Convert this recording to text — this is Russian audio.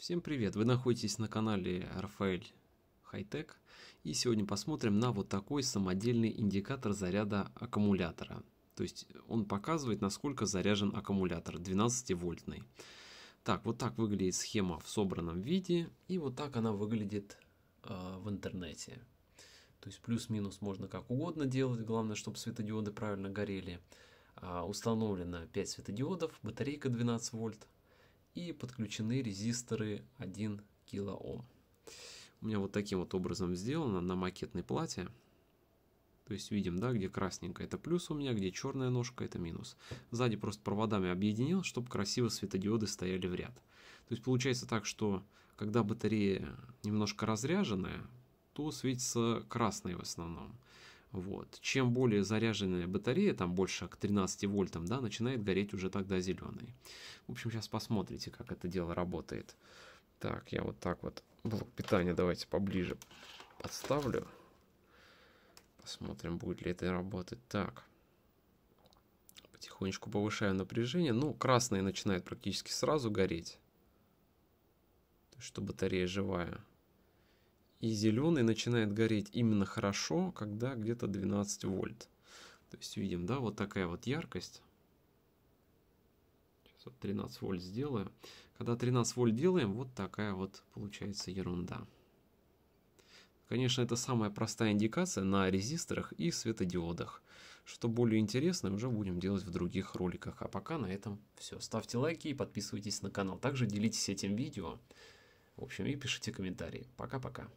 Всем привет! Вы находитесь на канале Рафаэль Хайтек и сегодня посмотрим на вот такой самодельный индикатор заряда аккумулятора. То есть он показывает, насколько заряжен аккумулятор 12-вольтный. Так, вот так выглядит схема в собранном виде и вот так она выглядит э, в интернете. То есть плюс-минус можно как угодно делать, главное, чтобы светодиоды правильно горели. А, установлено 5 светодиодов, батарейка 12 вольт, и подключены резисторы 1 килоом. У меня вот таким вот образом сделано на макетной плате. То есть видим, да, где красненькая это плюс у меня, где черная ножка это минус. Сзади просто проводами объединил, чтобы красиво светодиоды стояли в ряд. То есть получается так, что когда батарея немножко разряженная, то светится красный в основном. Вот. Чем более заряженная батарея, там больше к 13 вольтам, да, начинает гореть уже тогда зеленый. В общем, сейчас посмотрите, как это дело работает. Так, я вот так вот блок питания давайте поближе подставлю. Посмотрим, будет ли это работать. Так, потихонечку повышаю напряжение. Ну, красный начинает практически сразу гореть. То есть, что батарея живая. И зеленый начинает гореть именно хорошо, когда где-то 12 вольт. То есть видим, да, вот такая вот яркость. Сейчас вот 13 вольт сделаю. Когда 13 вольт делаем, вот такая вот получается ерунда. Конечно, это самая простая индикация на резисторах и светодиодах. Что более интересное, уже будем делать в других роликах. А пока на этом все. Ставьте лайки и подписывайтесь на канал. Также делитесь этим видео. В общем, и пишите комментарии. Пока-пока.